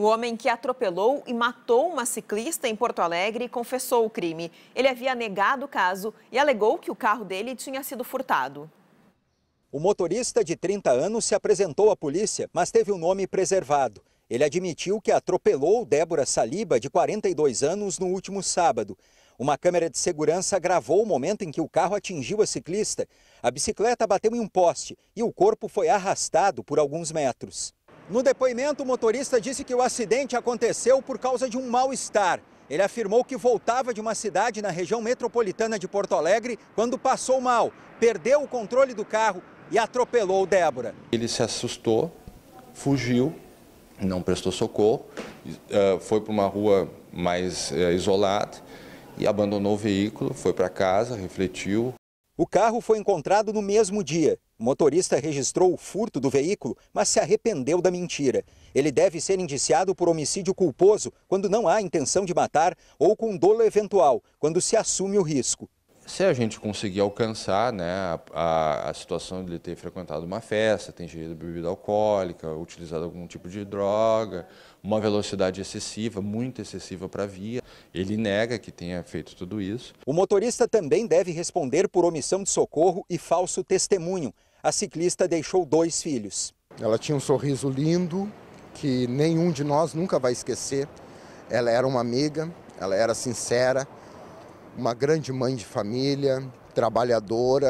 O homem que atropelou e matou uma ciclista em Porto Alegre confessou o crime. Ele havia negado o caso e alegou que o carro dele tinha sido furtado. O motorista de 30 anos se apresentou à polícia, mas teve o um nome preservado. Ele admitiu que atropelou Débora Saliba, de 42 anos, no último sábado. Uma câmera de segurança gravou o momento em que o carro atingiu a ciclista. A bicicleta bateu em um poste e o corpo foi arrastado por alguns metros. No depoimento, o motorista disse que o acidente aconteceu por causa de um mal-estar. Ele afirmou que voltava de uma cidade na região metropolitana de Porto Alegre quando passou mal, perdeu o controle do carro e atropelou Débora. Ele se assustou, fugiu, não prestou socorro, eh, foi para uma rua mais eh, isolada e abandonou o veículo, foi para casa, refletiu. O carro foi encontrado no mesmo dia o motorista registrou o furto do veículo, mas se arrependeu da mentira. Ele deve ser indiciado por homicídio culposo quando não há intenção de matar ou com dolo eventual, quando se assume o risco. Se a gente conseguir alcançar né, a, a situação de ele ter frequentado uma festa, ter ingerido bebida alcoólica, utilizado algum tipo de droga, uma velocidade excessiva, muito excessiva para a via, ele nega que tenha feito tudo isso. O motorista também deve responder por omissão de socorro e falso testemunho a ciclista deixou dois filhos. Ela tinha um sorriso lindo que nenhum de nós nunca vai esquecer. Ela era uma amiga, ela era sincera, uma grande mãe de família, trabalhadora.